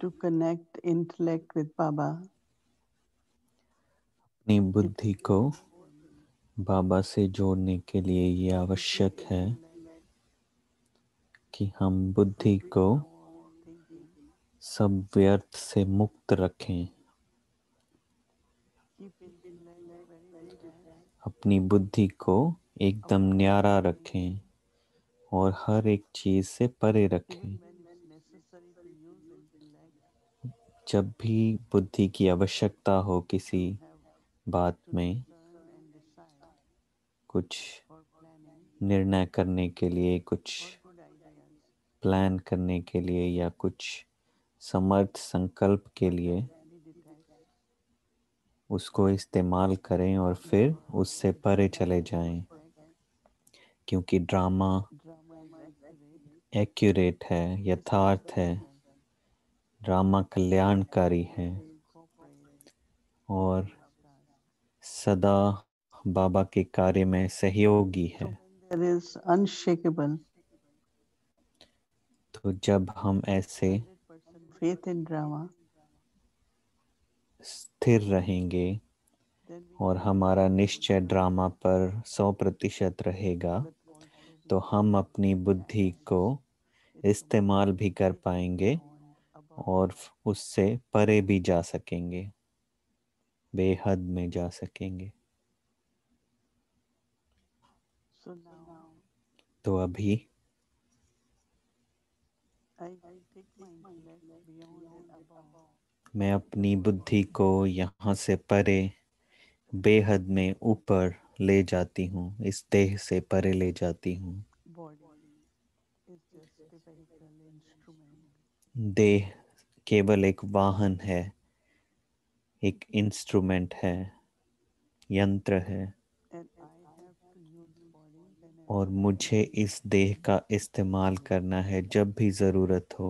to connect intellect with Baba. अपनी बुद्धि को बाबा से जोड़ने के लिए ये आवश्यक है कि हम बुद्धि को सब व्यर्थ से मुक्त रखें अपनी बुद्धि को एकदम न्यारा रखें और हर एक चीज से परे रखें जब भी बुद्धि की आवश्यकता हो किसी बात में कुछ निर्णय करने के लिए कुछ प्लान करने के लिए या कुछ समर्थ संकल्प के लिए उसको इस्तेमाल करें और फिर उससे परे चले जाएं क्योंकि ड्रामा एक्यूरेट है यथार्थ है रामा कल्याणकारी हैं और सदा बाबा के कार्य में सहयोगी है तो जब हम ऐसे स्थिर रहेंगे और हमारा निश्चय ड्रामा पर सौ प्रतिशत रहेगा तो हम अपनी बुद्धि को इस्तेमाल भी कर पाएंगे और उससे परे भी जा सकेंगे बेहद में जा सकेंगे तो अभी मैं अपनी बुद्धि को यहाँ से परे बेहद में ऊपर ले जाती हूँ इस देह से परे ले जाती हूँ देह केवल एक वाहन है एक इंस्ट्रूमेंट है यंत्र है और मुझे इस देह का इस्तेमाल करना है जब भी ज़रूरत हो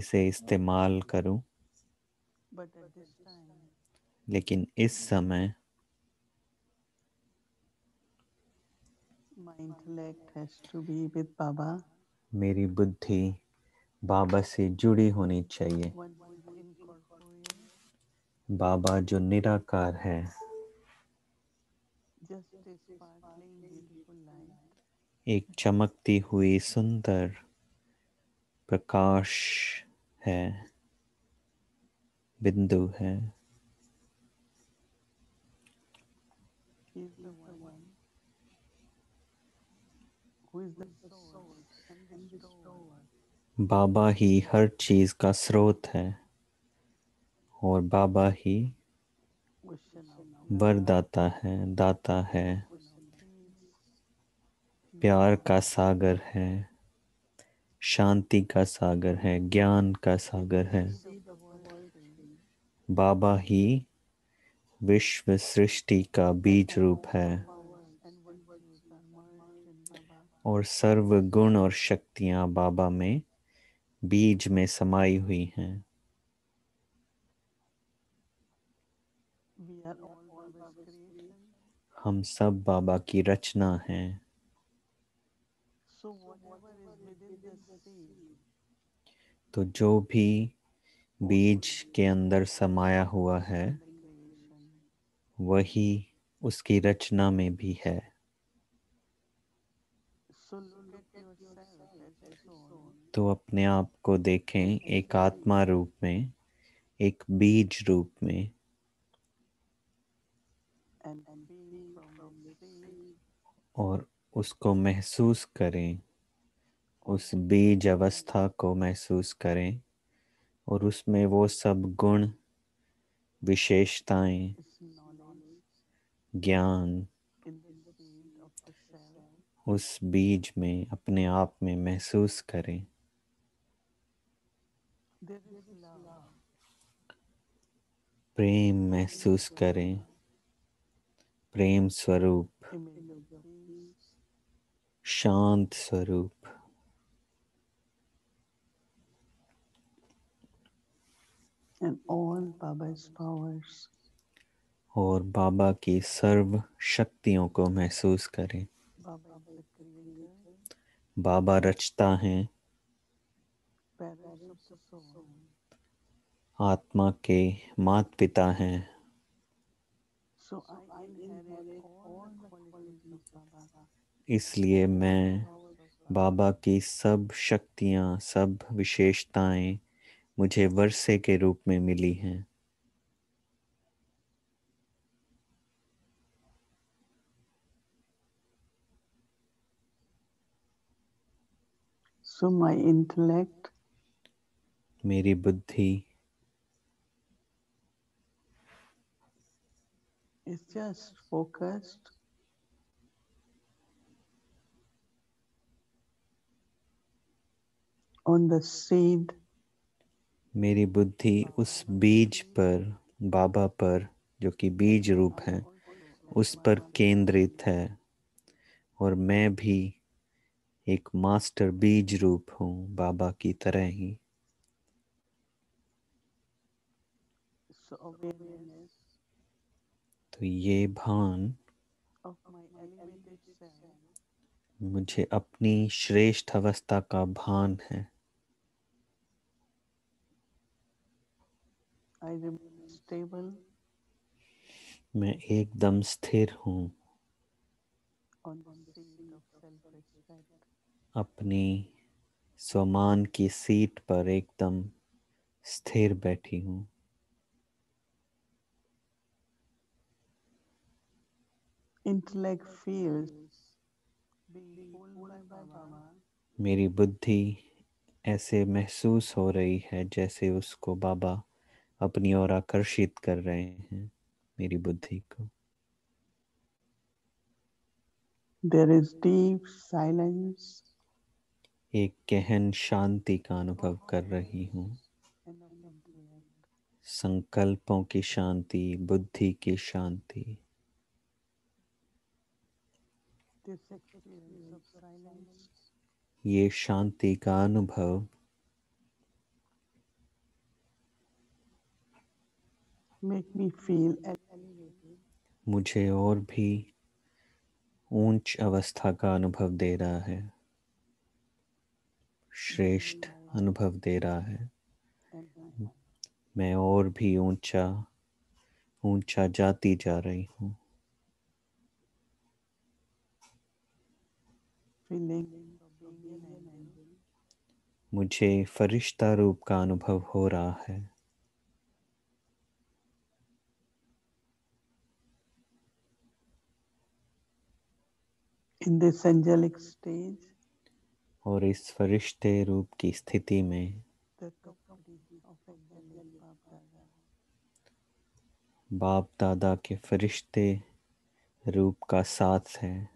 इसे इस्तेमाल करूं लेकिन इस समय मेरी बुद्धि बाबा से जुड़ी होनी चाहिए बाबा जो निराकार है एक चमकती हुई सुंदर प्रकाश है बिंदु है Who is the बाबा ही हर चीज़ का स्रोत है और बाबा ही वरदाता है दाता है प्यार का सागर है शांति का सागर है ज्ञान का सागर है बाबा ही विश्व सृष्टि का बीज रूप है और सर्व गुण और शक्तियां बाबा में बीज में समाई हुई हैं हम सब बाबा की रचना हैं तो जो भी बीज के अंदर समाया हुआ है वही उसकी रचना में भी है तो अपने आप को देखें एक आत्मा रूप में एक बीज रूप में और उसको महसूस करें उस बीज अवस्था को महसूस करें और उसमें वो सब गुण विशेषताएं ज्ञान उस बीज में अपने आप में महसूस करें प्रेम महसूस करें प्रेम स्वरूप शांत स्वरूप और बाबा की सर्व शक्तियों को महसूस करें बाबा रचता है आत्मा के मात पिता हैं इसलिए मैं बाबा की सब शक्तियाँ सब विशेषताएं मुझे वर्षे के रूप में मिली हैं सो my intellect मेरी बुद्धि is just focused on the seed मेरी बुद्धि उस बीज पर बाबा पर जो कि बीज रूप है उस पर केंद्रित है और मैं भी एक मास्टर बीज रूप हूँ बाबा की तरह ही तो ये भान मुझे अपनी श्रेष्ठ अवस्था का भान है मैं एकदम स्थिर हूँ अपनी स्वमान की सीट पर एकदम स्थिर बैठी हूँ intellect feels मेरी बुद्धि ऐसे महसूस हो रही है जैसे उसको बाबा अपनी ओर आकर्षित कर रहे हैं मेरी बुद्धि को देर इज डीप साइलेंस एक गहन शांति का अनुभव कर रही हूँ संकल्पों की शांति बुद्धि की शांति ये शांति का अनुभव मुझे और भी ऊंच अवस्था का अनुभव दे रहा है श्रेष्ठ अनुभव दे रहा है मैं और भी ऊंचा ऊंचा जाती जा रही हूँ मुझे फरिश्ता रूप का अनुभव हो रहा है इन दिस एंजेलिक स्टेज और इस फरिश्ते रूप की स्थिति में बाप दादा के फरिश्ते रूप का साथ है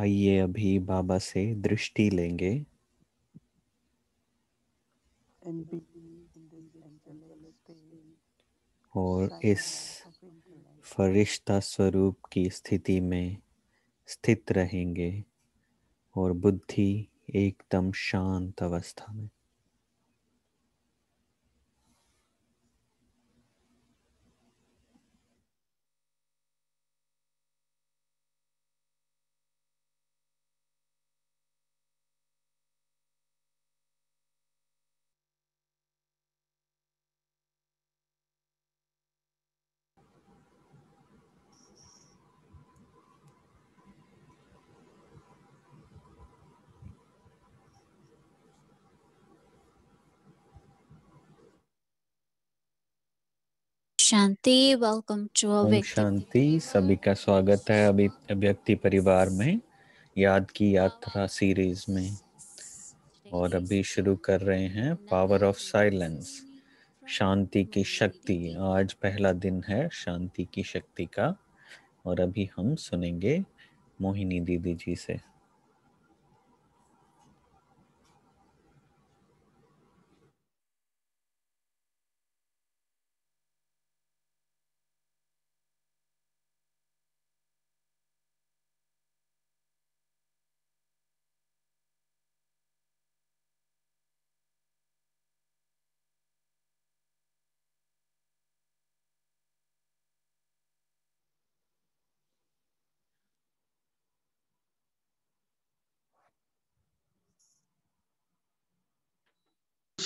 आइए अभी बाबा से दृष्टि लेंगे और इस फरिश्ता स्वरूप की स्थिति में स्थित रहेंगे और बुद्धि एकदम शांत अवस्था में शांति वेलकम टू शांति सभी का स्वागत है अभी व्यक्ति परिवार में याद की यात्रा सीरीज में और अभी शुरू कर रहे हैं पावर ऑफ साइलेंस शांति की शक्ति आज पहला दिन है शांति की शक्ति का और अभी हम सुनेंगे मोहिनी दीदी जी से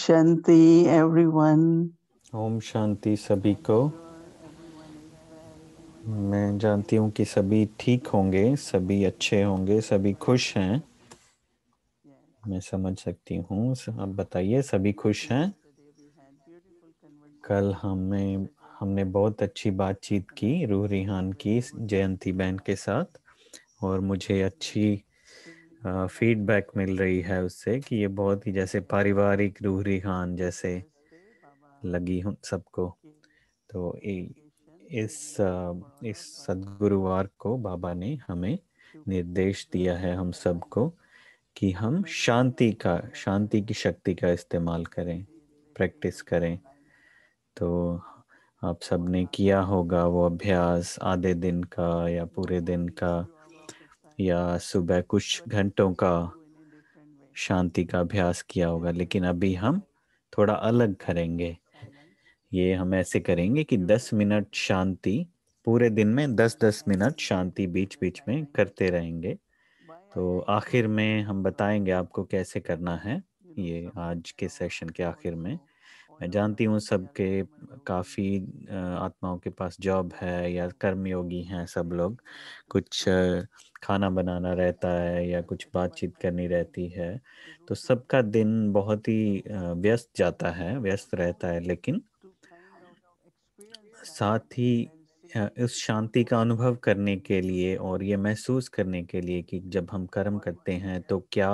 शांति एवरीवन ओम शांति सभी को मैं जानती हूँ कि सभी ठीक होंगे सभी अच्छे होंगे सभी खुश हैं मैं समझ सकती हूँ अब बताइए सभी खुश हैं कल हमें हमने बहुत अच्छी बातचीत की रूह रिहान की जयंती बहन के साथ और मुझे अच्छी फीडबैक मिल रही है उससे कि ये बहुत ही जैसे पारिवारिक रूह रिहान जैसे लगी हूँ सबको तो इस इस सदगुरुवार को बाबा ने हमें निर्देश दिया है हम सबको कि हम शांति का शांति की शक्ति का इस्तेमाल करें प्रैक्टिस करें तो आप सब ने किया होगा वो अभ्यास आधे दिन का या पूरे दिन का या सुबह कुछ घंटों का शांति का अभ्यास किया होगा लेकिन अभी हम थोड़ा अलग करेंगे ये हम ऐसे करेंगे कि 10 मिनट शांति पूरे दिन में 10-10 मिनट शांति बीच बीच में करते रहेंगे तो आखिर में हम बताएंगे आपको कैसे करना है ये आज के सेशन के आखिर में मैं जानती हूँ सबके काफ़ी आत्माओं के पास जॉब है या कर्मयोगी हैं सब लोग कुछ खाना बनाना रहता है या कुछ बातचीत करनी रहती है तो सबका दिन बहुत ही व्यस्त जाता है व्यस्त रहता है लेकिन साथ ही उस शांति का अनुभव करने के लिए और ये महसूस करने के लिए कि जब हम कर्म करते हैं तो क्या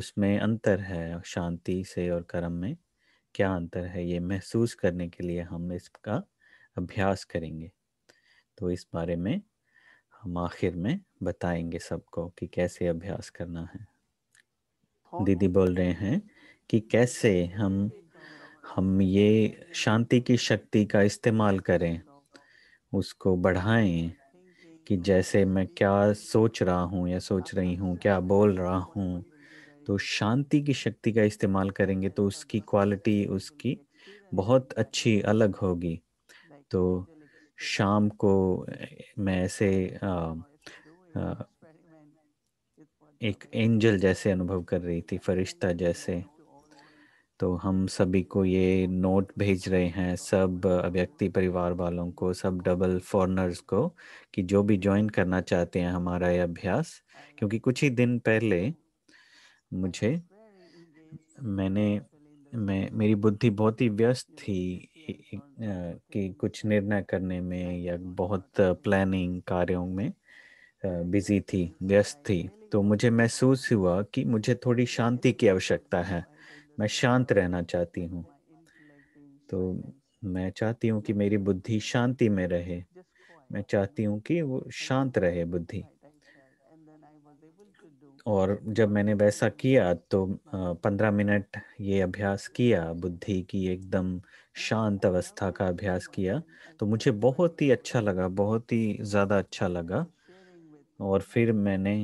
उसमें अंतर है शांति से और कर्म में क्या अंतर है ये महसूस करने के लिए हम इसका अभ्यास करेंगे तो इस बारे में हम आखिर में बताएंगे सबको कि कैसे अभ्यास करना है हाँ, दीदी हाँ। बोल रहे हैं कि कैसे हम हम ये शांति की शक्ति का इस्तेमाल करें उसको बढ़ाएं कि जैसे मैं क्या सोच रहा हूँ या सोच रही हूँ क्या बोल रहा हूँ तो शांति की शक्ति का इस्तेमाल करेंगे तो उसकी क्वालिटी उसकी बहुत अच्छी अलग होगी तो शाम को मैं ऐसे आ, आ, एक एंजल जैसे अनुभव कर रही थी फरिश्ता जैसे तो हम सभी को ये नोट भेज रहे हैं सब व्यक्ति परिवार वालों को सब डबल फॉरनर्स को कि जो भी ज्वाइन करना चाहते हैं हमारा ये अभ्यास क्योंकि कुछ ही दिन पहले मुझे मैंने मैं मेरी बुद्धि बहुत ही व्यस्त थी कि कुछ निर्णय करने में या बहुत प्लानिंग कार्यों में बिजी थी व्यस्त थी तो मुझे महसूस हुआ कि मुझे थोड़ी शांति की आवश्यकता है मैं शांत रहना चाहती हूँ तो मैं चाहती हूँ कि मेरी बुद्धि शांति में रहे मैं चाहती हूँ कि वो शांत रहे बुद्धि और जब मैंने वैसा किया तो पंद्रह मिनट ये अभ्यास किया बुद्धि की एकदम शांत अवस्था का अभ्यास किया तो मुझे बहुत ही अच्छा लगा बहुत ही ज़्यादा अच्छा लगा और फिर मैंने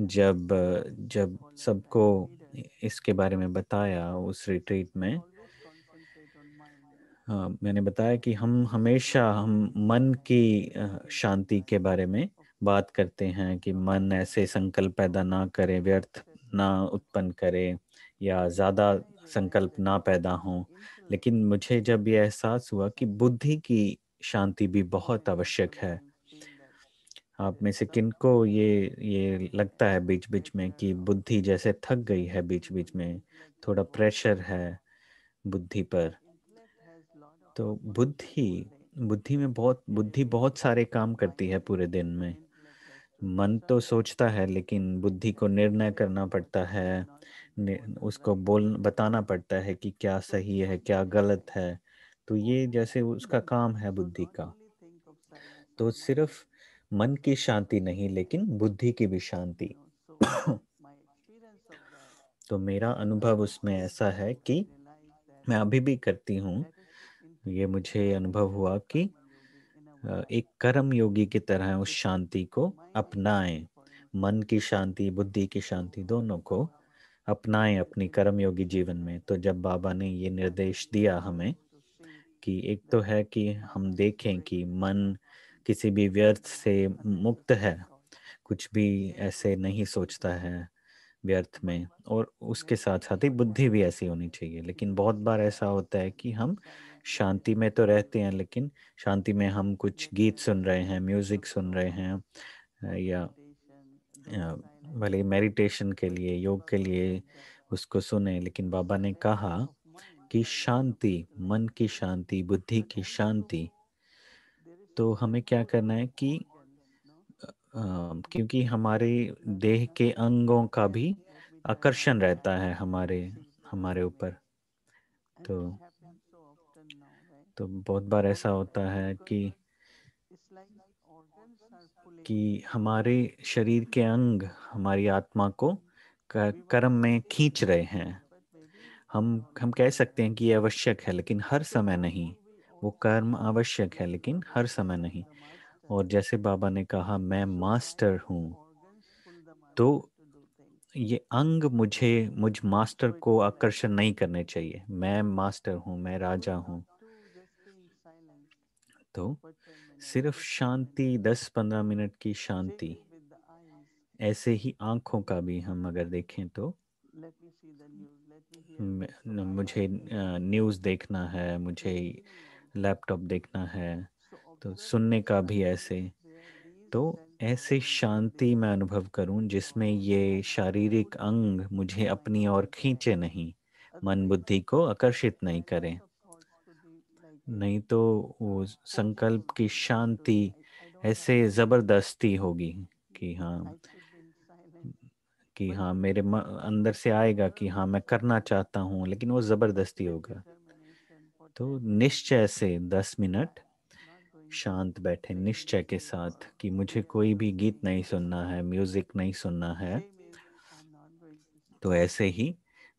जब जब सबको इसके बारे में बताया उस रिट्रीट में मैंने बताया कि हम हमेशा हम मन की शांति के बारे में बात करते हैं कि मन ऐसे संकल्प पैदा ना करे व्यर्थ ना उत्पन्न करे या ज़्यादा संकल्प ना पैदा हो लेकिन मुझे जब ये एहसास हुआ कि बुद्धि की शांति भी बहुत आवश्यक है आप में से किनको ये ये लगता है बीच बीच में कि बुद्धि जैसे थक गई है बीच बीच में थोड़ा प्रेशर है बुद्धि पर तो बुद्धि बुद्धि में बहुत बुद्धि बहुत सारे काम करती है पूरे दिन में मन तो सोचता है लेकिन बुद्धि को निर्णय करना पड़ता है उसको बोल बताना पड़ता है कि क्या सही है क्या गलत है तो ये जैसे उसका काम है बुद्धि का तो सिर्फ मन की शांति नहीं लेकिन बुद्धि की भी शांति तो मेरा अनुभव उसमें ऐसा है कि मैं अभी भी करती हूँ ये मुझे अनुभव हुआ कि एक कर्म योगी की तरह उस शांति को अपनाएं मन की शांति बुद्धि की शांति दोनों को अपनाएं अपनी कर्म योगी जीवन में तो जब बाबा ने ये निर्देश दिया हमें कि एक तो है कि हम देखें कि मन किसी भी व्यर्थ से मुक्त है कुछ भी ऐसे नहीं सोचता है व्यर्थ में और उसके साथ साथ ही बुद्धि भी ऐसी होनी चाहिए लेकिन बहुत बार ऐसा होता है कि हम शांति में तो रहते हैं लेकिन शांति में हम कुछ गीत सुन रहे हैं म्यूजिक सुन रहे हैं या भले मेडिटेशन के लिए योग के लिए उसको सुने लेकिन बाबा ने कहा कि शांति मन की शांति बुद्धि की शांति तो हमें क्या करना है कि क्योंकि हमारे देह के अंगों का भी आकर्षण रहता है हमारे हमारे ऊपर तो तो बहुत बार ऐसा होता है कि कि हमारे शरीर के अंग हमारी आत्मा को कर्म में खींच रहे हैं हम हम कह सकते हैं कि ये आवश्यक है लेकिन हर समय नहीं वो कर्म आवश्यक है लेकिन हर समय नहीं और जैसे बाबा ने कहा मैं मास्टर हूँ तो ये अंग मुझे मुझ मास्टर को आकर्षण नहीं करने चाहिए मैं मास्टर हूँ मैं राजा हूँ तो सिर्फ शांति दस पंद्रह मिनट की शांति ऐसे ही आंखों का भी हम अगर देखें तो मुझे न्यूज़ देखना है मुझे लैपटॉप देखना है तो सुनने का भी ऐसे तो ऐसे शांति मैं अनुभव करूं जिसमें ये शारीरिक अंग मुझे अपनी ओर खींचे नहीं मन बुद्धि को आकर्षित नहीं करें नहीं तो वो संकल्प की शांति ऐसे जबरदस्ती होगी कि हाँ कि हाँ मेरे अंदर से आएगा कि हाँ मैं करना चाहता हूँ लेकिन वो जबरदस्ती होगा तो निश्चय से दस मिनट शांत बैठे निश्चय के साथ कि मुझे कोई भी गीत नहीं सुनना है म्यूजिक नहीं सुनना है तो ऐसे ही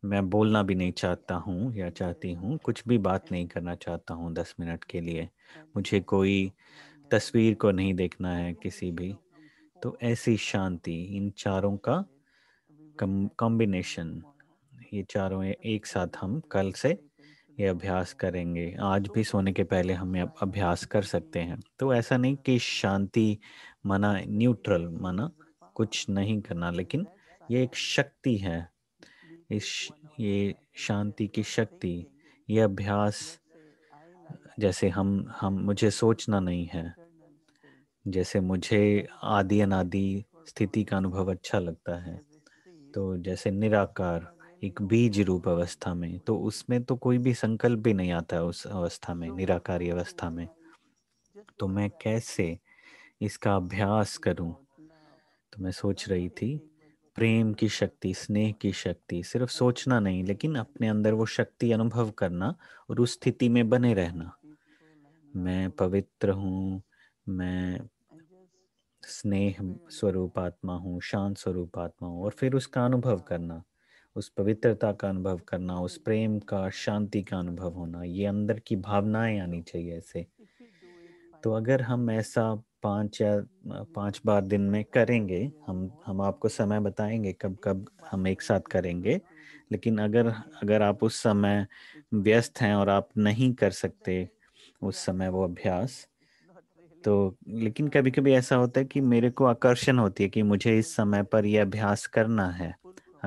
मैं बोलना भी नहीं चाहता हूँ या चाहती हूँ कुछ भी बात नहीं करना चाहता हूँ दस मिनट के लिए मुझे कोई तस्वीर को नहीं देखना है किसी भी तो ऐसी शांति इन चारों का कॉम्बिनेशन ये चारों एक साथ हम कल से ये अभ्यास करेंगे आज भी सोने के पहले हम ये अभ्यास कर सकते हैं तो ऐसा नहीं कि शांति माना न्यूट्रल माना कुछ नहीं करना लेकिन ये एक शक्ति है इस ये शांति की शक्ति ये अभ्यास जैसे हम हम मुझे सोचना नहीं है जैसे मुझे आदि अनादि स्थिति का अनुभव अच्छा लगता है तो जैसे निराकार एक बीज रूप अवस्था में तो उसमें तो कोई भी संकल्प भी नहीं आता उस अवस्था में निराकारी अवस्था में तो मैं कैसे इसका अभ्यास करूं तो मैं सोच रही थी प्रेम की शक्ति स्नेह की शक्ति सिर्फ सोचना नहीं लेकिन अपने अंदर वो शक्ति अनुभव करना और उस स्थिति में बने रहना मैं पवित्र हूँ मैं स्नेह स्वरूप आत्मा हूँ शांत स्वरूप आत्मा हूँ और फिर उसका अनुभव करना उस पवित्रता का अनुभव करना उस प्रेम का शांति का अनुभव होना ये अंदर की भावनाएं आनी चाहिए ऐसे तो अगर हम ऐसा पाँच या पांच बार दिन में करेंगे हम हम आपको समय बताएंगे कब कब हम एक साथ करेंगे लेकिन अगर अगर आप उस समय व्यस्त हैं और आप नहीं कर सकते उस समय वो अभ्यास तो लेकिन कभी कभी ऐसा होता है कि मेरे को आकर्षण होती है कि मुझे इस समय पर यह अभ्यास करना है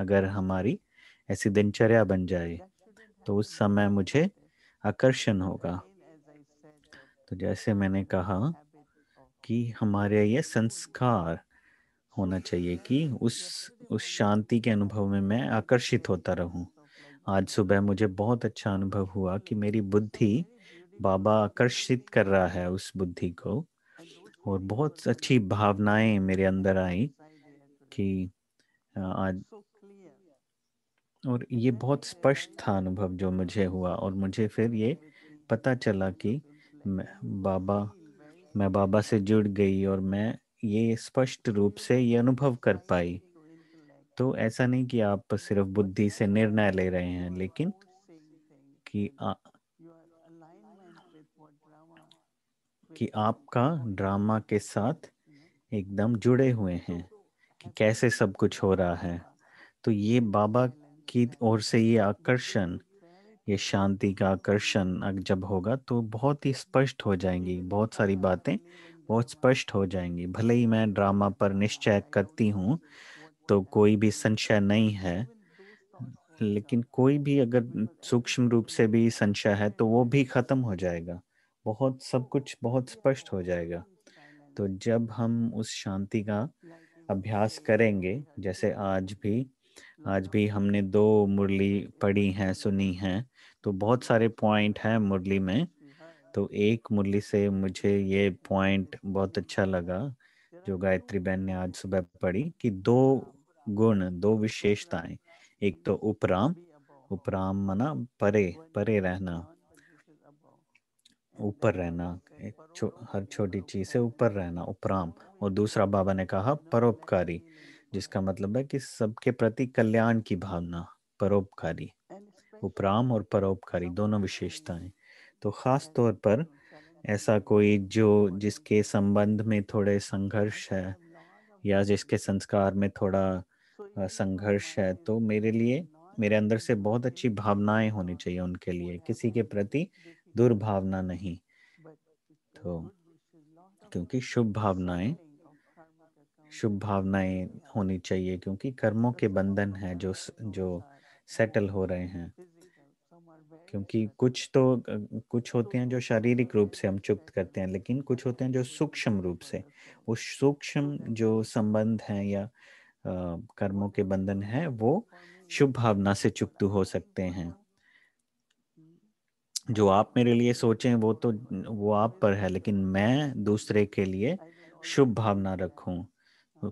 अगर हमारी ऐसी दिनचर्या बन जाए तो उस समय मुझे आकर्षण होगा तो जैसे मैंने कहा कि हमारे ये संस्कार होना चाहिए कि उस उस शांति के अनुभव में मैं आकर्षित होता रहूं आज सुबह मुझे बहुत अच्छा अनुभव हुआ कि मेरी बुद्धि बाबा आकर्षित कर रहा है उस बुद्धि को और बहुत अच्छी भावनाएं मेरे अंदर आई कि आज और ये बहुत स्पष्ट था अनुभव जो मुझे हुआ और मुझे फिर ये पता चला कि बाबा मैं बाबा से जुड़ गई और मैं ये स्पष्ट रूप से ये अनुभव कर पाई तो ऐसा नहीं कि आप सिर्फ बुद्धि से निर्णय ले रहे हैं लेकिन कि आ, कि आपका ड्रामा के साथ एकदम जुड़े हुए हैं कि कैसे सब कुछ हो रहा है तो ये बाबा की ओर से ये आकर्षण ये शांति का आकर्षण जब होगा तो बहुत ही स्पष्ट हो जाएंगी बहुत सारी बातें बहुत स्पष्ट हो जाएंगी भले ही मैं ड्रामा पर निश्चय करती हूँ तो कोई भी संशय नहीं है लेकिन कोई भी अगर सूक्ष्म रूप से भी संशय है तो वो भी खत्म हो जाएगा बहुत सब कुछ बहुत स्पष्ट हो जाएगा तो जब हम उस शांति का अभ्यास करेंगे जैसे आज भी आज भी हमने दो मुरली पढ़ी हैं सुनी हैं तो बहुत सारे पॉइंट हैं मुरली में तो एक मुरली से मुझे ये पॉइंट बहुत अच्छा लगा जो गायत्री बहन ने आज सुबह पढ़ी कि दो गुण दो विशेषताएं एक तो उपराम उपराम मना परे परे रहना ऊपर रहना छो, हर छोटी चीज से ऊपर रहना उपराम और दूसरा बाबा ने कहा परोपकारी जिसका मतलब है कि सबके प्रति कल्याण की भावना परोपकारी उपराम और परोपकारी दोनों विशेषताएं तो खास तौर पर ऐसा कोई जो जिसके संबंध में थोड़े संघर्ष है या जिसके संस्कार में थोड़ा संघर्ष है तो मेरे लिए मेरे अंदर से बहुत अच्छी भावनाएं होनी चाहिए उनके लिए किसी के प्रति दुर्भावना नहीं तो क्योंकि शुभ भावनाएं शुभ भावनाएं होनी चाहिए क्योंकि कर्मों के बंधन हैं जो जो सेटल हो रहे हैं क्योंकि कुछ तो कुछ होते हैं जो शारीरिक रूप से हम चुप्त करते हैं लेकिन कुछ होते हैं जो सूक्ष्म रूप से वो सूक्ष्म जो संबंध है या आ, कर्मों के बंधन है वो शुभ भावना से चुप्त हो सकते हैं जो आप मेरे लिए सोचें वो तो वो आप पर है लेकिन मैं दूसरे के लिए शुभ भावना रखूं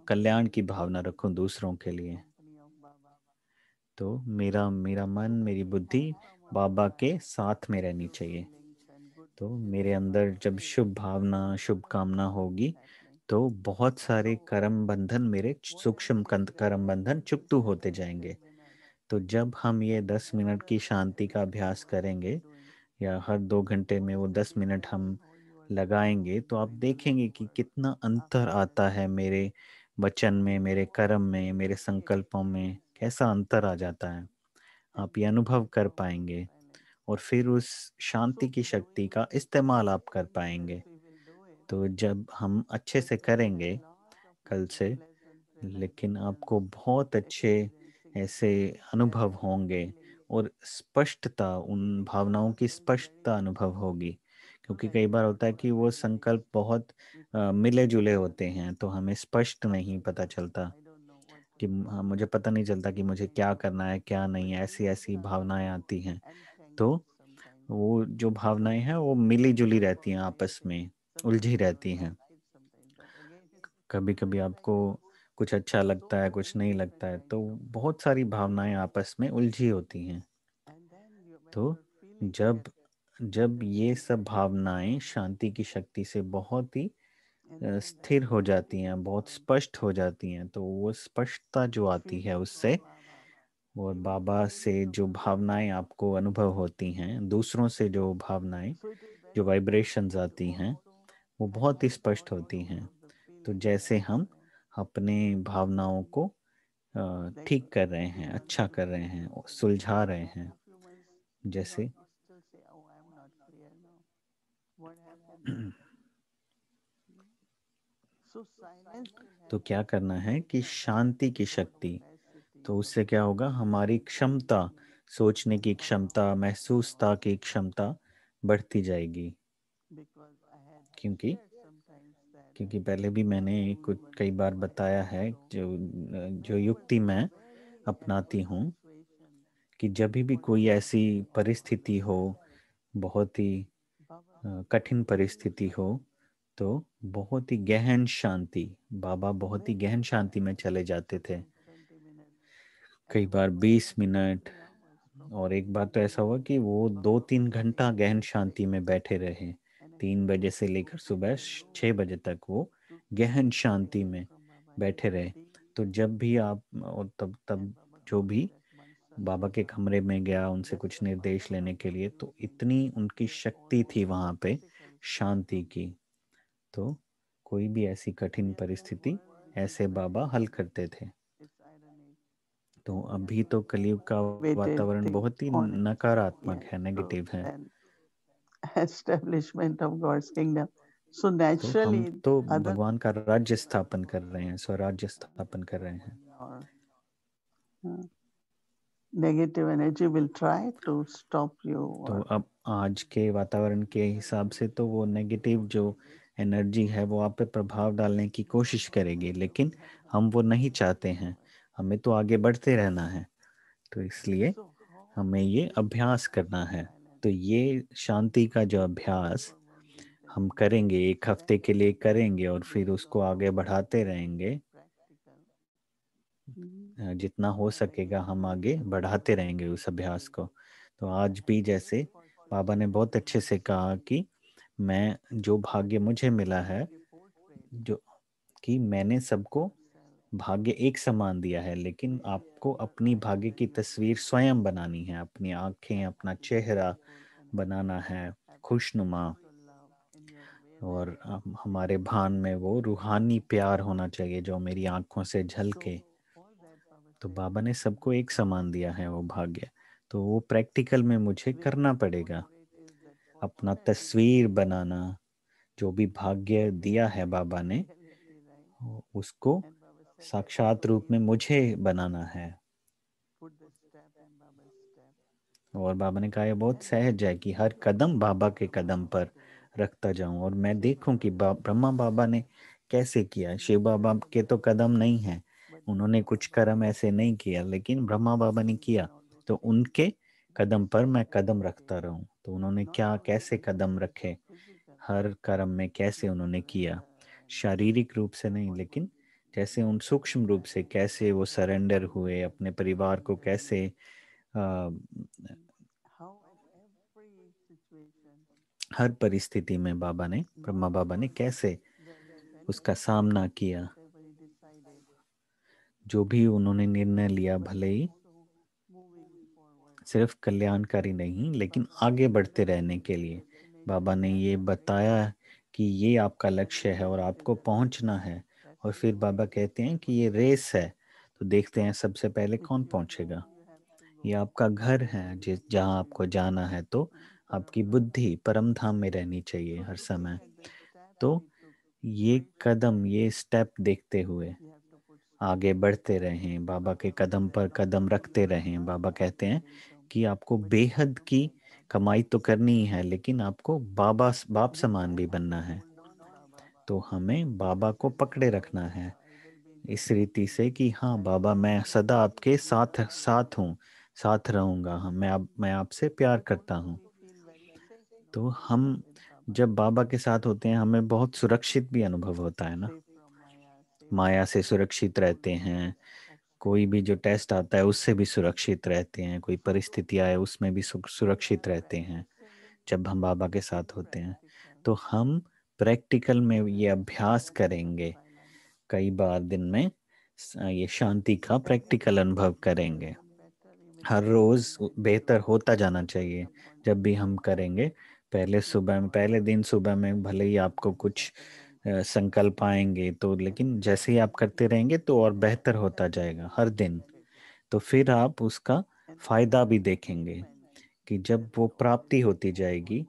कल्याण की भावना रखूं दूसरों के लिए तो मेरा मेरा मन मेरी बुद्धि बाबा के साथ में रहनी चाहिए तो मेरे अंदर जब शुभ भावना शुभ कामना होगी तो बहुत सारे कर्म बंधन मेरे सूक्ष्म कर्म बंधन चुपतू होते जाएंगे तो जब हम ये दस मिनट की शांति का अभ्यास करेंगे या हर दो घंटे में वो दस मिनट हम लगाएंगे तो आप देखेंगे कि कितना अंतर आता है मेरे वचन में मेरे कर्म में मेरे संकल्पों में कैसा अंतर आ जाता है आप ये अनुभव कर पाएंगे और फिर उस शांति की शक्ति का इस्तेमाल आप कर पाएंगे तो जब हम अच्छे से करेंगे कल से लेकिन आपको बहुत अच्छे ऐसे अनुभव होंगे और स्पष्टता उन भावनाओं की स्पष्टता अनुभव होगी क्योंकि कई बार होता है कि वो संकल्प बहुत हम्म। मिले जुले होते हैं तो हमें स्पष्ट नहीं पता चलता कि हाँ, मुझे पता नहीं चलता कि मुझे क्या करना है क्या नहीं है ऐसी ऐसी भावनाएं आती हैं तो वो जो भावनाएं हैं वो मिली जुली रहती हैं आपस में उलझी रहती हैं कभी कभी आपको कुछ अच्छा लगता है कुछ नहीं लगता है तो बहुत सारी भावनाएं आपस में उलझी होती हैं तो जब जब ये सब भावनाएं शांति की शक्ति से बहुत ही स्थिर हो जाती हैं बहुत स्पष्ट हो जाती हैं तो वो स्पष्टता जो आती है उससे और बाबा से जो भावनाएं आपको अनुभव होती हैं दूसरों से जो भावनाएं जो वाइब्रेशंस आती हैं वो बहुत ही स्पष्ट होती हैं तो जैसे हम अपने भावनाओं को ठीक कर रहे हैं अच्छा कर रहे हैं सुलझा रहे हैं जैसे तो क्या करना है कि शांति की शक्ति तो उससे क्या होगा हमारी क्षमता सोचने की क्षमता महसूसता की क्षमता बढ़ती जाएगी क्योंकि क्योंकि पहले भी मैंने कुछ कई बार बताया है जो जो युक्ति मैं अपनाती हूँ कि जब भी कोई ऐसी परिस्थिति हो बहुत ही कठिन परिस्थिति हो तो बहुत ही गहन शांति बाबा बहुत ही गहन शांति में चले जाते थे कई बार बीस मिनट और एक बार तो ऐसा हुआ कि वो दो तीन घंटा गहन शांति में बैठे रहे तीन बजे से लेकर सुबह छह बजे तक वो गहन शांति में बैठे रहे तो जब भी आप और तब तब जो भी बाबा के कमरे में गया उनसे कुछ निर्देश लेने के लिए तो इतनी उनकी शक्ति थी वहां पे शांति की तो कोई भी ऐसी कठिन परिस्थिति ऐसे बाबा हल करते थे तो अभी तो कलयुग का तो वातावरण बहुत ही नकारात्मक है नेगेटिव है establishment of God's kingdom so naturally तो, तो भगवान का राज्य स्थापन कर रहे हैं स्वराज्य स्थापन कर रहे हैं negative energy will try to stop you तो अब आज के वातावरण के हिसाब से तो वो नेगेटिव जो एनर्जी है वो आप पे प्रभाव डालने की कोशिश करेगी लेकिन हम वो नहीं चाहते हैं हमें तो आगे बढ़ते रहना है तो इसलिए हमें ये अभ्यास करना है तो ये शांति का जो अभ्यास हम करेंगे एक हफ्ते के लिए करेंगे और फिर उसको आगे बढ़ाते रहेंगे हम्म। जितना हो सकेगा हम आगे बढ़ाते रहेंगे उस अभ्यास को तो आज भी जैसे बाबा ने बहुत अच्छे से कहा कि मैं जो भाग्य मुझे मिला है जो कि मैंने सबको भाग्य एक समान दिया है लेकिन आपको अपनी भाग्य की तस्वीर स्वयं बनानी है अपनी आंखें अपना चेहरा बनाना है खुशनुमा और हमारे भान में वो रूहानी प्यार होना चाहिए जो मेरी आंखों से झलके तो बाबा ने सबको एक समान दिया है वो भाग्य तो वो प्रैक्टिकल में मुझे करना तो पड़ेगा अपना तस्वीर बनाना जो भी भाग्य दिया है बाबा ने उसको साक्षात रूप में मुझे बनाना है और बाबा ने कहा यह बहुत सहज है कि हर कदम बाबा के कदम पर रखता जाऊं और मैं देखूं कि ब्रह्मा बाबा ने कैसे किया शिव बाबा के तो कदम नहीं है उन्होंने कुछ कर्म ऐसे नहीं किया लेकिन ब्रह्मा बाबा ने किया तो उनके कदम पर मैं कदम रखता रहूं तो उन्होंने क्या कैसे कदम रखे हर कर्म में कैसे उन्होंने किया शारीरिक रूप से नहीं लेकिन जैसे उन सूक्ष्म रूप से कैसे वो सरेंडर हुए अपने परिवार को कैसे आ, हर परिस्थिति में बाबा ने ब्रह्मा बाबा ने कैसे उसका सामना किया जो भी उन्होंने निर्णय लिया भले ही सिर्फ कल्याणकारी नहीं लेकिन आगे बढ़ते रहने के लिए बाबा ने ये बताया कि ये आपका लक्ष्य है और आपको पहुंचना है और फिर बाबा कहते हैं कि ये रेस है तो देखते हैं सबसे पहले कौन पहुंचेगा ये आपका घर है जिस जहाँ आपको जाना है तो आपकी बुद्धि परम धाम में रहनी चाहिए हर समय तो ये कदम ये स्टेप देखते हुए आगे बढ़ते रहें बाबा के कदम पर कदम रखते रहें बाबा कहते हैं कि आपको बेहद की कमाई तो करनी ही है लेकिन आपको बाबा बाप समान भी बनना है तो हमें बाबा को पकड़े रखना है इस रीति से कि हाँ बाबा मैं सदा आपके साथ साथ हूँ साथ रहूँगा हम हाँ, मैं आप मैं आपसे प्यार करता हूँ तो हम जब बाबा के साथ होते हैं हमें बहुत सुरक्षित भी अनुभव होता है ना माया से सुरक्षित रहते हैं कोई भी जो टेस्ट आता है उससे भी सुरक्षित रहते हैं कोई परिस्थिति आए उसमें भी सुरक्षित रहते हैं जब हम बाबा के साथ होते हैं तो हम प्रैक्टिकल में ये अभ्यास करेंगे कई बार दिन में ये शांति का प्रैक्टिकल अनुभव करेंगे हर रोज बेहतर होता जाना चाहिए जब भी हम करेंगे पहले सुबह में पहले दिन सुबह में भले ही आपको कुछ संकल्प आएंगे तो लेकिन जैसे ही आप करते रहेंगे तो और बेहतर होता जाएगा हर दिन तो फिर आप उसका फायदा भी देखेंगे कि जब वो प्राप्ति होती जाएगी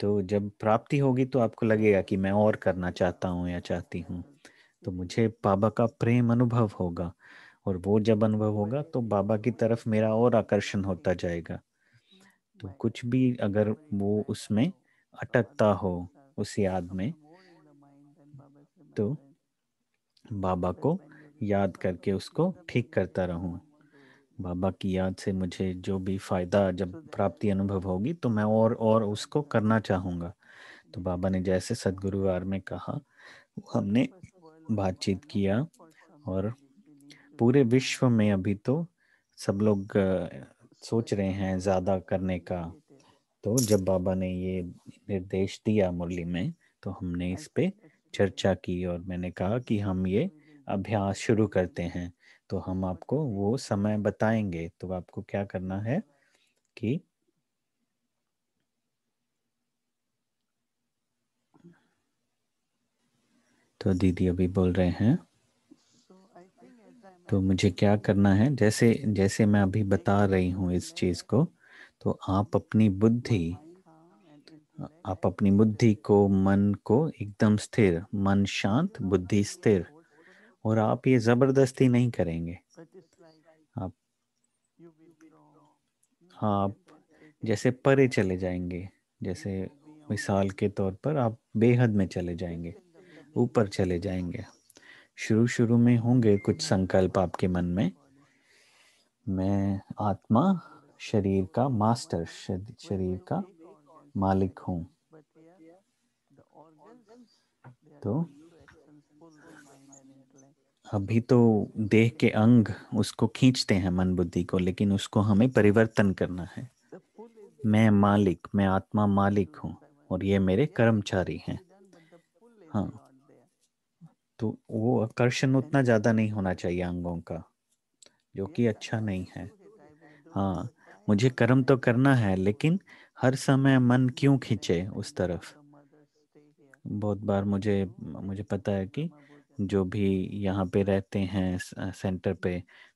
तो जब प्राप्ति होगी तो आपको लगेगा कि मैं और करना चाहता हूँ या चाहती हूँ तो मुझे बाबा का प्रेम अनुभव होगा और वो जब अनुभव होगा तो बाबा की तरफ मेरा और आकर्षण होता जाएगा तो कुछ भी अगर वो उसमें अटकता हो उस याद में तो बाबा को याद करके उसको ठीक करता रहूं बाबा की याद से मुझे जो भी फायदा जब प्राप्ति अनुभव होगी तो मैं और और उसको करना चाहूंगा तो बाबा ने जैसे सदगुरुवार में कहा हमने बातचीत किया और पूरे विश्व में अभी तो सब लोग सोच रहे हैं ज़्यादा करने का तो जब बाबा ने ये निर्देश दिया मुरली में तो हमने इस पे चर्चा की और मैंने कहा कि हम ये हम्म, हम्म, हम्म। अभ्यास शुरू करते हैं तो हम आपको वो समय बताएंगे तो आपको क्या करना है कि तो दीदी अभी बोल रहे हैं तो मुझे क्या करना है जैसे जैसे मैं अभी बता रही हूँ इस चीज़ को तो आप अपनी बुद्धि आप अपनी बुद्धि को मन को एकदम स्थिर मन शांत बुद्धि स्थिर और आप ये जबरदस्ती नहीं करेंगे आप हाँ, आप जैसे परे चले जाएंगे जैसे मिसाल के तौर पर आप बेहद में चले जाएंगे ऊपर चले जाएंगे शुरू शुरू में होंगे कुछ संकल्प आपके मन में मैं आत्मा शरीर का मास्टर शरीर का मालिक हूँ तो अभी तो देह के अंग उसको खींचते हैं मन बुद्धि को लेकिन उसको हमें परिवर्तन करना है मैं मालिक मैं आत्मा मालिक हूँ और ये मेरे कर्मचारी हैं हाँ तो वो आकर्षण उतना ज़्यादा नहीं होना चाहिए अंगों का जो कि अच्छा नहीं है हाँ मुझे कर्म तो करना है लेकिन हर समय मन क्यों खींचे उस तरफ बहुत बार मुझे मुझे पता है कि जो भी यहाँ पे रहते हैं सेंटर पे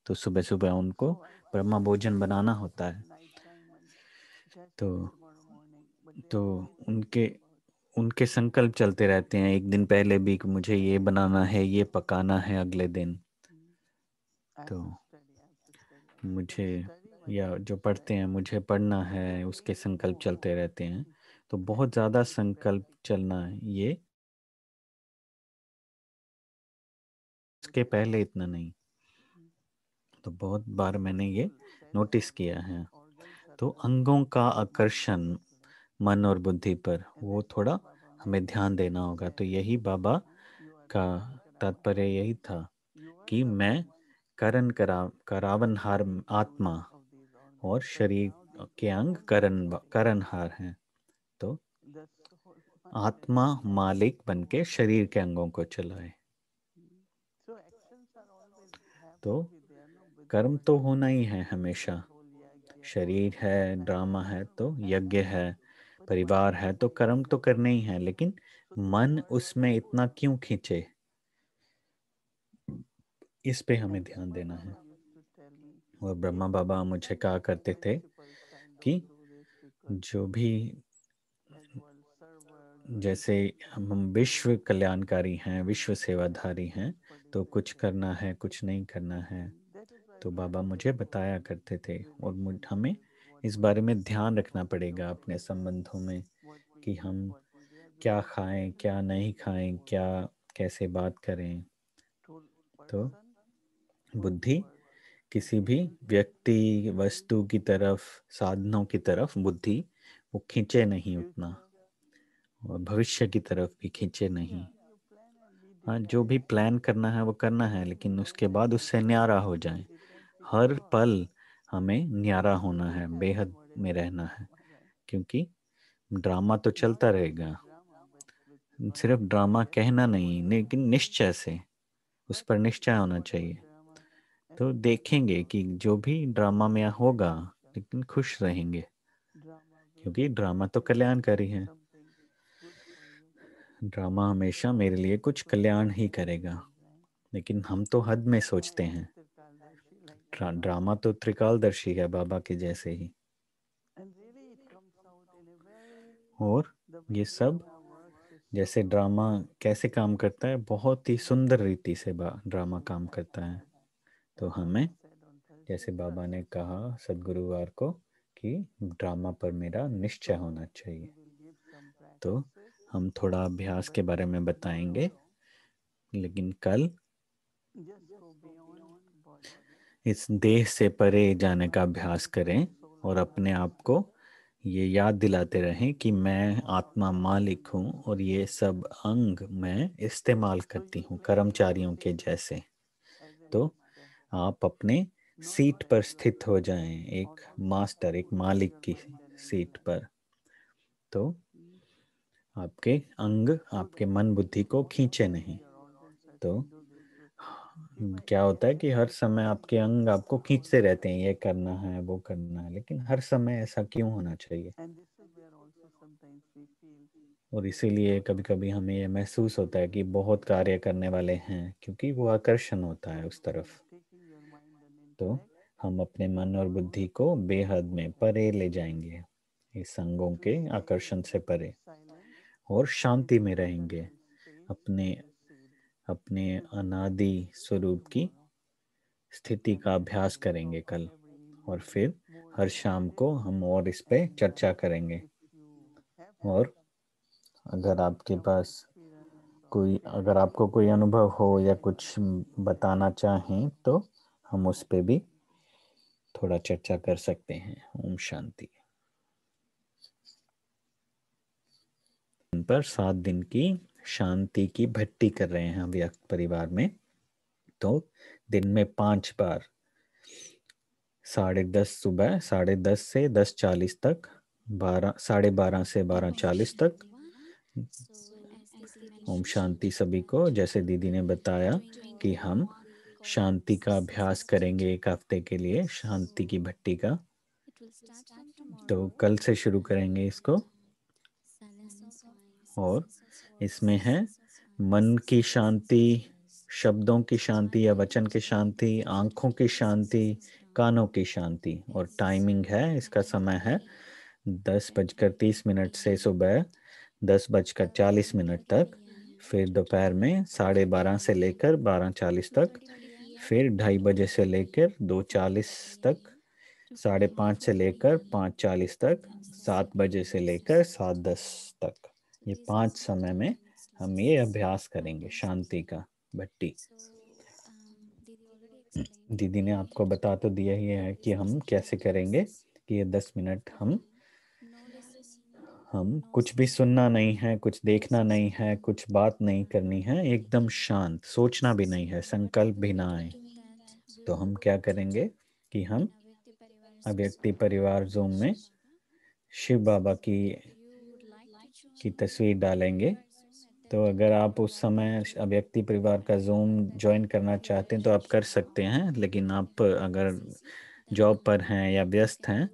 तो सुबह सुबह उनको ब्रह्मा भोजन बनाना होता है तो तो उनके उनके संकल्प चलते रहते हैं एक दिन पहले भी मुझे ये बनाना है ये पकाना है अगले दिन तो मुझे या जो पढ़ते हैं मुझे पढ़ना है उसके संकल्प चलते रहते हैं तो बहुत ज़्यादा संकल्प चलना ये उसके पहले इतना नहीं तो बहुत बार मैंने ये नोटिस किया है तो अंगों का आकर्षण मन और बुद्धि पर वो थोड़ा हमें ध्यान देना होगा तो यही बाबा का तात्पर्य यही था कि मैं करण करा हार आत्मा और शरीर के अंग करण करणहार हैं तो आत्मा मालिक बन के शरीर के अंगों को चलाए तो कर्म तो होना ही है हमेशा शरीर है ड्रामा है तो यज्ञ है परिवार है तो कर्म तो करने ही है लेकिन मन उसमें इतना क्यों खींचे इस पे हमें ध्यान देना है और ब्रह्मा बाबा मुझे कहा करते थे कि जो भी जैसे हम विश्व कल्याणकारी हैं विश्व सेवाधारी हैं तो कुछ करना है कुछ नहीं करना है तो बाबा मुझे बताया करते थे और हमें इस बारे में ध्यान रखना पड़ेगा अपने संबंधों में कि हम क्या खाएं क्या नहीं खाएं क्या कैसे बात करें तो बुद्धि किसी भी व्यक्ति वस्तु की तरफ साधनों की तरफ बुद्धि वो खींचे नहीं उतना और भविष्य की तरफ भी खींचे नहीं हाँ जो भी प्लान करना है वो करना है लेकिन उसके बाद उससे न्यारा हो जाए हर पल हमें न्यारा होना है बेहद में रहना है क्योंकि ड्रामा तो चलता रहेगा सिर्फ ड्रामा कहना नहीं लेकिन निश्चय से उस पर निश्चय होना चाहिए तो देखेंगे कि जो भी ड्रामा में होगा लेकिन खुश रहेंगे क्योंकि ड्रामा तो कल्याणकारी है ड्रामा हमेशा मेरे लिए कुछ कल्याण ही करेगा लेकिन हम तो हद में सोचते हैं ड्रा, ड्रामा तो त्रिकालदर्शी है बाबा के जैसे ही और ये सब जैसे ड्रामा कैसे काम करता है बहुत ही सुंदर रीति से ड्रामा काम करता है तो हमें जैसे बाबा ने कहा सदगुरुवार को कि ड्रामा पर मेरा निश्चय होना चाहिए तो हम थोड़ा अभ्यास के बारे में बताएंगे लेकिन कल इस देह से परे जाने का अभ्यास करें और अपने आप को ये याद दिलाते रहें कि मैं आत्मा मालिक हूँ और ये सब अंग मैं इस्तेमाल करती हूँ कर्मचारियों के जैसे तो आप अपने सीट पर स्थित हो जाएं एक मास्टर एक मालिक की सीट पर तो आपके अंग आपके मन बुद्धि को खींचे नहीं तो क्या होता है कि हर समय आपके अंग आपको खींचते रहते हैं ये करना है वो करना है लेकिन हर समय ऐसा क्यों होना चाहिए और इसीलिए कभी कभी हमें यह महसूस होता है कि बहुत कार्य करने वाले हैं क्योंकि वो आकर्षण होता है उस तरफ तो हम अपने मन और बुद्धि को बेहद में परे ले जाएंगे इस संगों के आकर्षण से परे और शांति में रहेंगे अपने अपने अनादि स्वरूप की स्थिति का अभ्यास करेंगे कल और फिर हर शाम को हम और इस पे चर्चा करेंगे और अगर आपके पास कोई अगर आपको कोई अनुभव हो या कुछ बताना चाहें तो हम उस पर भी थोड़ा चर्चा कर सकते हैं ओम शांति पर सात दिन की शांति की भट्टी कर रहे हैं हम व्यक्त परिवार में तो दिन में पांच बार साढ़े दस सुबह साढ़े दस से दस चालीस तक बारह साढ़े बारह से बारह चालीस तक ओम शांति सभी को जैसे दीदी ने बताया कि हम शांति का अभ्यास करेंगे एक हफ्ते के लिए शांति की भट्टी का तो कल से शुरू करेंगे इसको और इसमें है मन की शांति शब्दों की शांति या वचन की शांति आंखों की शांति कानों की शांति और टाइमिंग है इसका समय है दस बजकर तीस मिनट से सुबह दस बजकर चालीस मिनट तक फिर दोपहर में साढ़े बारह से लेकर बारह चालीस तक फिर ढाई बजे से लेकर दो चालीस तक साढ़े पाँच से लेकर पाँच चालीस तक सात बजे से लेकर सात दस तक ये पांच समय में हम ये अभ्यास करेंगे शांति का भट्टी दीदी ने आपको बता तो दिया ही है कि हम कैसे करेंगे कि ये दस मिनट हम हम कुछ भी सुनना नहीं है कुछ देखना नहीं है कुछ बात नहीं करनी है एकदम शांत सोचना भी नहीं है संकल्प भी ना आए तो हम क्या करेंगे कि हम अभ्यक्ति परिवार जूम में शिव बाबा की की तस्वीर डालेंगे तो अगर आप उस समय अभ्यक्ति परिवार का जूम ज्वाइन करना चाहते हैं तो आप कर सकते हैं लेकिन आप अगर जॉब पर हैं या व्यस्त हैं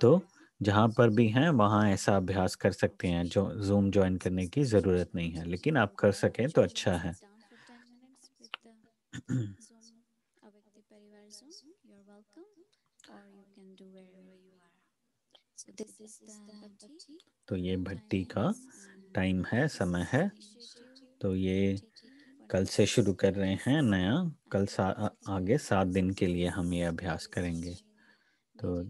तो जहाँ पर भी हैं वहाँ ऐसा अभ्यास कर सकते हैं जो जूम ज्वाइन करने की ज़रूरत नहीं है लेकिन आप कर सकें तो अच्छा है तो ये भट्टी का टाइम है समय है तो ये कल से शुरू कर रहे हैं नया कल सा, आगे सात दिन के लिए हम ये अभ्यास करेंगे तो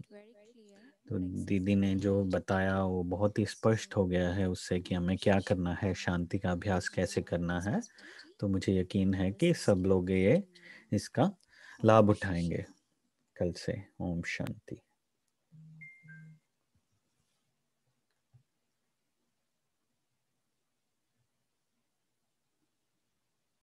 तो दीदी ने जो बताया वो बहुत ही स्पष्ट हो गया है उससे कि हमें क्या करना है शांति का अभ्यास कैसे करना है तो मुझे यकीन है कि सब लोग ये इसका लाभ उठाएंगे कल से ओम शांति